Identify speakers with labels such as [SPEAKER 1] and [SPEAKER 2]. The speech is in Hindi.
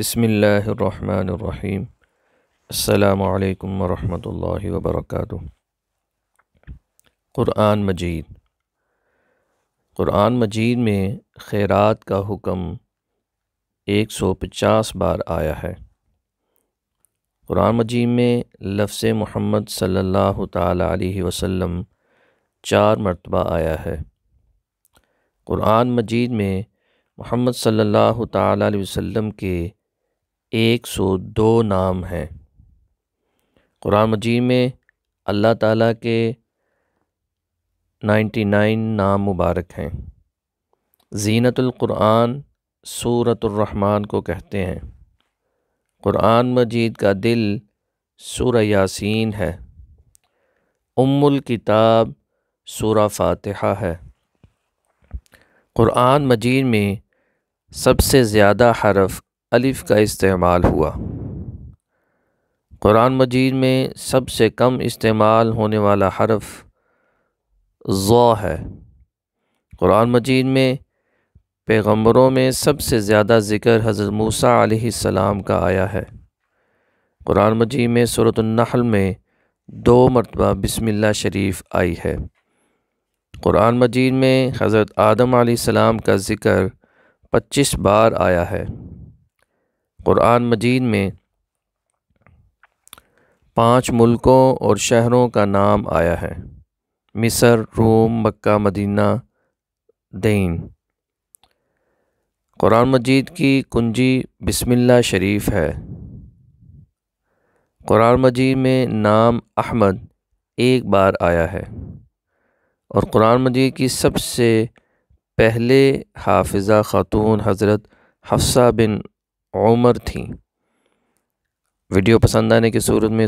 [SPEAKER 1] बसमीम् अल्लाम वरहमल वबरक क़ुरान मजीद क़ुरान मजीद में खैरात का हुक्म पचास बार आया है क़ुरान मजीद में लफ्ज़ मोहम्मद सल्लल्लाहु अलैहि वसल्लम चार मरतबा आया है क़ुरान मजीद में मोहम्मद सल्लल्लाहु अलैहि वसल्लम के एक सौ दो नाम हैं कुरान मजीद में अल्लाह ताला के नाइन्टी नाइन नाम मुबारक हैं ज़ीनतुल्क़ुरान सूरतुर्रहमान को कहते हैं कुरान मजीद का दिल सूर यासीन है उम्मुल किताब सूरा फातिहा है कुरान मजीद में सबसे ज़्यादा हरफ अलिफ़ का इस्तेमाल हुआ क़ुरान मजीद में सबसे कम इस्तेमाल होने वाला हरफ ज़ है क़ुरान मजीद में पैगम्बरों में सबसे ज़्यादा ज़िक्र हज़रत मूसा सलाम का आया है क़ुरान मजीद में सूरतनहल में दो मरतबा बिसमिल्ला शरीफ आई है क़ुरान मजीद में हज़रत आदम सलाम का ज़िक्र पच्चीस बार आया है क़ुरान मजीद में पांच मुल्कों और शहरों का नाम आया है मिसर रोम मक्का मदीना दीन क़ुरान मजीद की कुंजी बिस्मिल्ला शरीफ है क़ुरान मजीद में नाम अहमद एक बार आया है और क़ुरान मजीद की सबसे पहले हाफिज़ा ख़ातून हज़रत हफ्सा बिन उमर थी वीडियो पसंद आने की सूरत में